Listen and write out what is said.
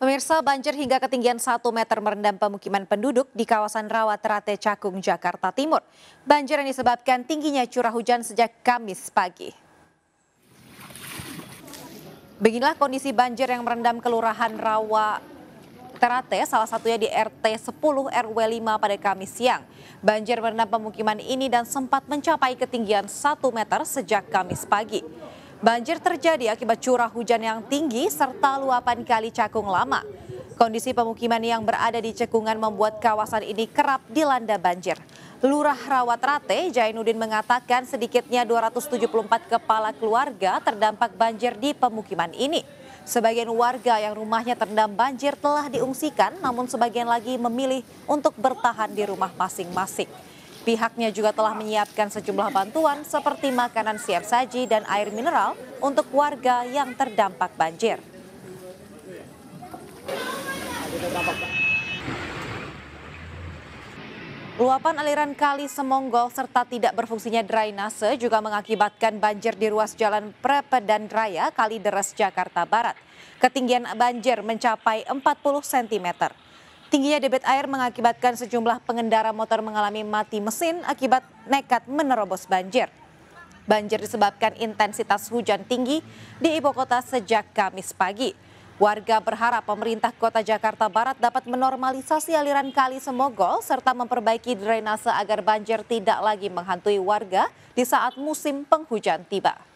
Pemirsa banjir hingga ketinggian 1 meter merendam pemukiman penduduk di kawasan Rawa Terate Cakung, Jakarta Timur. Banjir yang disebabkan tingginya curah hujan sejak Kamis pagi. Beginilah kondisi banjir yang merendam Kelurahan Rawa Terate, salah satunya di RT 10 RW 5 pada Kamis siang. Banjir merendam pemukiman ini dan sempat mencapai ketinggian 1 meter sejak Kamis pagi. Banjir terjadi akibat curah hujan yang tinggi serta luapan kali cakung lama. Kondisi pemukiman yang berada di cekungan membuat kawasan ini kerap dilanda banjir. Lurah Rawat Rate, Jainuddin mengatakan sedikitnya 274 kepala keluarga terdampak banjir di pemukiman ini. Sebagian warga yang rumahnya terendam banjir telah diungsikan, namun sebagian lagi memilih untuk bertahan di rumah masing-masing. Pihaknya juga telah menyiapkan sejumlah bantuan seperti makanan siap saji dan air mineral untuk warga yang terdampak banjir. Luapan aliran kali Semonggol serta tidak berfungsinya drainase juga mengakibatkan banjir di ruas jalan Prepedan Raya Kalideres Jakarta Barat. Ketinggian banjir mencapai 40 cm. Tingginya debit air mengakibatkan sejumlah pengendara motor mengalami mati mesin akibat nekat menerobos banjir. Banjir disebabkan intensitas hujan tinggi di ibu kota sejak Kamis pagi. Warga berharap pemerintah kota Jakarta Barat dapat menormalisasi aliran kali Semogol serta memperbaiki drainase agar banjir tidak lagi menghantui warga di saat musim penghujan tiba.